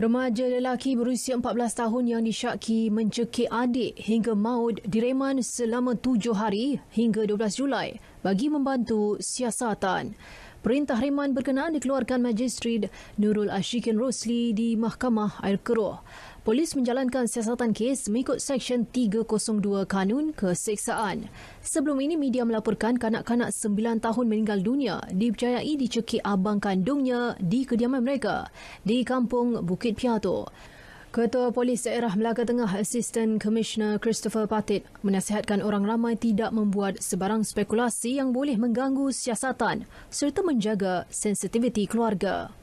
Remaja lelaki berusia 14 tahun yang disyaki mencekik adik hingga maut direman selama tujuh hari hingga 12 Julai bagi membantu siasatan. Perintah reman berkenaan dikeluarkan Magistrid Nurul Ashikin Rosli di Mahkamah Air Keruh. Polis menjalankan siasatan kes mengikut Seksyen 302 Kanun Keseksaan. Sebelum ini, media melaporkan kanak-kanak 9 tahun meninggal dunia dipercayai dicekik abang kandungnya di kediaman mereka di kampung Bukit Piatu. Ketua Polis Daerah Melaka Tengah Assistant Commissioner Christopher Patit menasihatkan orang ramai tidak membuat sebarang spekulasi yang boleh mengganggu siasatan serta menjaga sensitiviti keluarga.